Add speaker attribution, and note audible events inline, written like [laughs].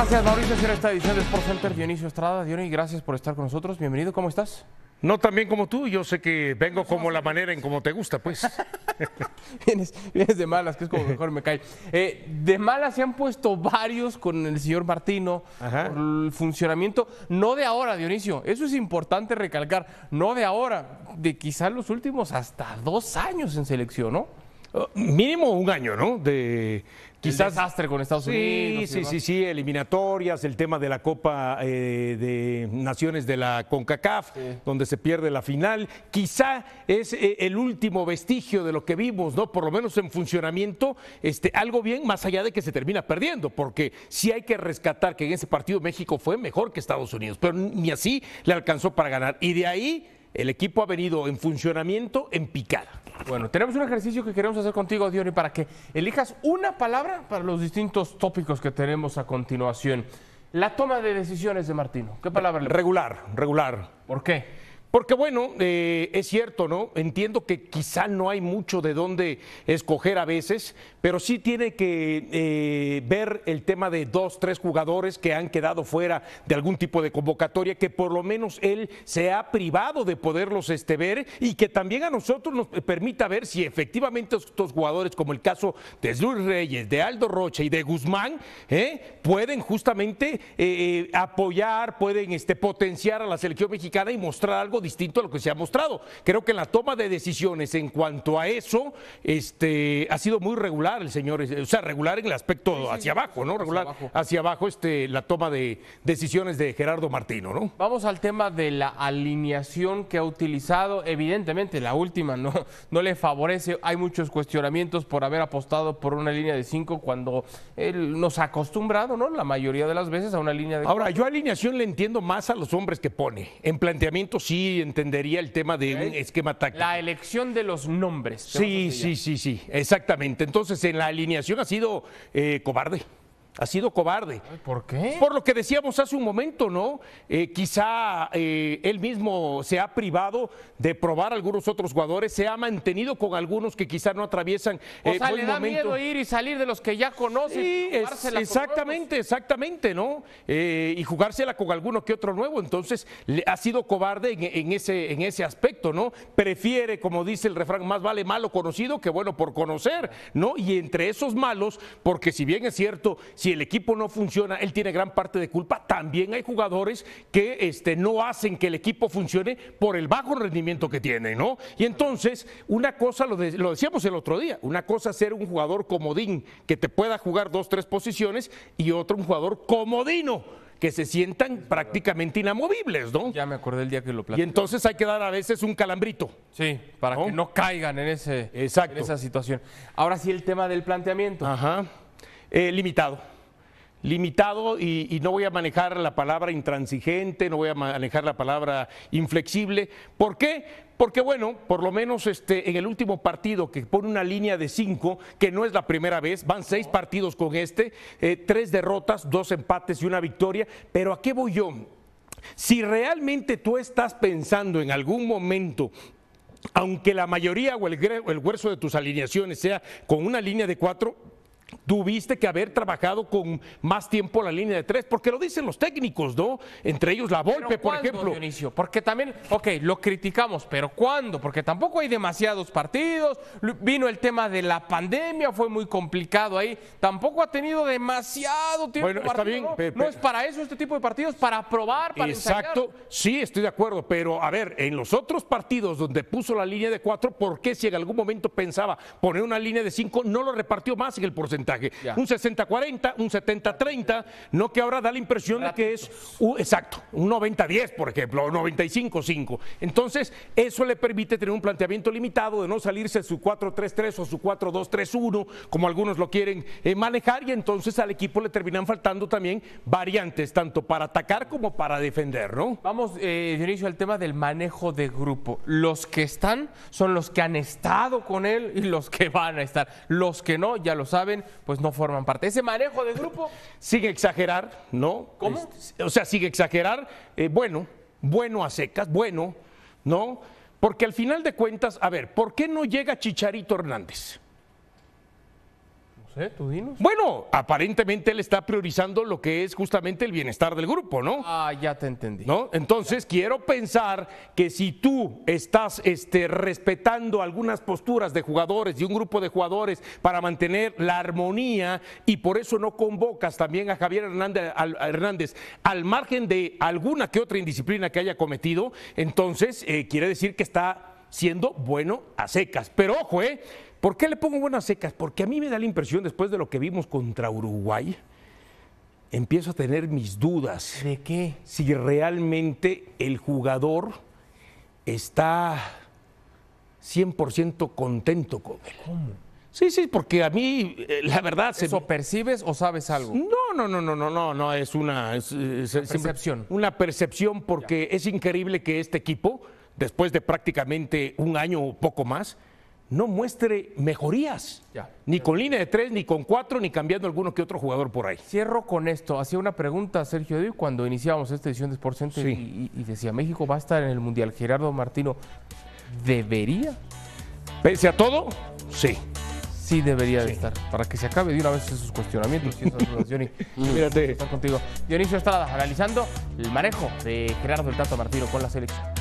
Speaker 1: Gracias, Mauricio, en esta edición de Sports Center. Dionisio Estrada, Dionisio, gracias por estar con nosotros. Bienvenido, ¿cómo estás? No tan bien como tú, yo sé que vengo como la manera en como te gusta, pues. [laughs] vienes, vienes, de malas, que es como mejor me cae. Eh, de malas se han puesto varios con el señor Martino, por el funcionamiento, no de ahora, Dionisio, eso es importante recalcar, no de ahora, de quizás los últimos hasta dos años en selección, ¿no? mínimo un año, ¿no? De quizás el desastre con Estados Unidos. Sí, sí, sí, sí, eliminatorias, el tema de la Copa eh, de Naciones de la CONCACAF, donde se pierde la final. Quizá es eh, el último vestigio de lo que vimos, ¿no? Por lo menos en funcionamiento, este, algo bien, más allá de que se termina perdiendo, porque sí hay que rescatar que en ese partido México fue mejor que Estados Unidos, pero ni así le alcanzó para ganar. Y de ahí el equipo ha venido en funcionamiento en picada. Bueno, tenemos un ejercicio que queremos hacer contigo, Diony, para que elijas una palabra para los distintos tópicos que tenemos a continuación. La toma de decisiones de Martino. ¿Qué palabra? Le regular, regular. ¿Por qué? Porque bueno, eh, es cierto, ¿no? Entiendo que quizá no hay mucho de dónde escoger a veces, pero sí tiene que eh, ver el tema de dos, tres jugadores que han quedado fuera de algún tipo de convocatoria, que por lo menos él se ha privado de poderlos este, ver y que también a nosotros nos permita ver si efectivamente estos jugadores, como el caso de Luis Reyes, de Aldo Rocha y de Guzmán, ¿eh? pueden justamente eh, apoyar, pueden este, potenciar a la selección mexicana y mostrar algo distinto a lo que se ha mostrado. Creo que en la toma de decisiones en cuanto a eso este, ha sido muy regular el señor, eh, o sea, regular en el aspecto hacia abajo, ¿no? Regular hacia abajo, este, la toma de decisiones de Gerardo Martino, ¿no? Vamos al tema de la alineación que ha utilizado. Evidentemente, la última no, [laughs] no le favorece. Hay muchos cuestionamientos por haber apostado por una línea de cinco cuando él nos ha acostumbrado, ¿no? La mayoría de las veces a una línea de. Ahora, yo alineación le entiendo más a los hombres que pone. En planteamiento sí entendería el tema de un esquema táctico. La elección de los nombres. Sí, sí, sí, sí, exactamente. Entonces, en la alineación ha sido eh, cobarde ha sido cobarde. ¿Por qué? Por lo que decíamos hace un momento, ¿no? Eh, quizá eh, él mismo se ha privado de probar algunos otros jugadores, se ha mantenido con algunos que quizá no atraviesan. Eh, o sea, le da miedo ir y salir de los que ya conoce. Sí, es, exactamente, exactamente, ¿no? Eh, y jugársela con alguno que otro nuevo. Entonces, ha sido cobarde en, ese, en ese aspecto, ¿no? Prefiere, como dice el refrán, más vale malo conocido que bueno por conocer, ¿no? Y entre esos malos, porque si bien es cierto, si el equipo no funciona, él tiene gran parte de culpa. También hay jugadores que este, no hacen que el equipo funcione por el bajo rendimiento que tiene ¿no? Y entonces, una cosa, lo, decíamos el otro día, una cosa ser un jugador comodín que te pueda jugar dos, tres posiciones y otro un jugador comodino que se sientan prácticamente inamovibles, ¿no? Ya me acordé el día que lo Y entonces hay que dar a veces un calambrito. Sí, para que no caigan en, esa situación. Ahora sí el tema del planteamiento. Ajá. Eh, limitado limitado y, no voy a manejar la palabra intransigente, no voy a manejar la palabra inflexible. ¿Por qué? Porque bueno, por lo menos este, en el último partido que pone una línea de cinco, que no es la primera vez, van seis partidos con este, eh, tres derrotas, dos empates y una victoria. Pero ¿a qué voy yo? Si realmente tú estás pensando en algún momento aunque la mayoría o el, o el, hueso de tus alineaciones sea con una línea de cuatro, tuviste que haber trabajado con más tiempo la línea de tres, porque lo dicen los técnicos, ¿no? Entre ellos la Volpe, por ejemplo. Dionisio? Porque también, ok, lo criticamos, pero ¿cuándo? Porque tampoco hay demasiados partidos, vino el tema de la pandemia, fue muy complicado ahí, tampoco ha tenido demasiado tiempo. Bueno, está bien. ¿no? es para eso este tipo de partidos, para probar, para Exacto, sí, estoy de acuerdo, pero a ver, en los otros partidos donde puso la línea de cuatro, ¿por qué si en algún momento pensaba poner una línea de cinco, no lo repartió más en el porcentaje? Un 60-40, un 70-30, no que ahora da la impresión de que es, exacto, un 90-10, por ejemplo, o 95-5. Entonces, eso le permite tener un planteamiento limitado de no salirse su 4-3-3 o su 4-2-3-1, como algunos lo quieren eh, manejar, y entonces al equipo le terminan faltando también variantes, tanto para atacar como para defender, ¿no? Vamos, eh, Dionisio, al tema del manejo de grupo. Los que están son los que han estado con él y los que van a estar. Los que no, ya lo saben, pues no forman parte. Ese manejo de grupo. Sigue exagerar, ¿no? ¿Cómo? Este, o sea, sigue exagerar. Eh, bueno, bueno a secas, bueno, ¿no? Porque al final de cuentas, a ver, ¿por qué no llega Chicharito Hernández? Bueno, aparentemente él está priorizando lo que es justamente el bienestar del grupo, ¿no? Ah, ya te entendí. ¿No? Entonces, quiero pensar que si tú estás este, respetando algunas posturas de jugadores y un grupo de jugadores para mantener la armonía y por eso no convocas también a Javier Hernández al, margen de alguna que otra indisciplina que haya cometido, entonces eh, quiere decir que está siendo bueno a secas. Pero ojo, ¿eh? ¿Por qué le pongo bueno a secas? Porque a mí me da la impresión, después de lo que vimos contra Uruguay, empiezo a tener mis dudas. ¿De qué? Si realmente el jugador está 100% contento con él. ¿Cómo? Sí, sí, porque a mí, eh, la verdad. ¿Eso percibes o sabes algo? No, no, no, no, no, no, no, es una. percepción. Una percepción, porque es increíble que este equipo después de prácticamente un año o poco más, no muestre mejorías, ni con línea de tres, ni con cuatro, ni cambiando alguno que otro jugador por ahí. Cierro con esto. Hacía una pregunta, Sergio hoy cuando iniciábamos esta edición de SportsCenter y, decía, México va a estar en el Mundial. Gerardo Martino, ¿debería? Pese a todo, sí. Sí debería de estar, para que se acabe de una vez esos cuestionamientos y esas [laughs] Estar contigo. Dionisio Estrada, analizando el manejo de Gerardo del Tato Martino con la selección.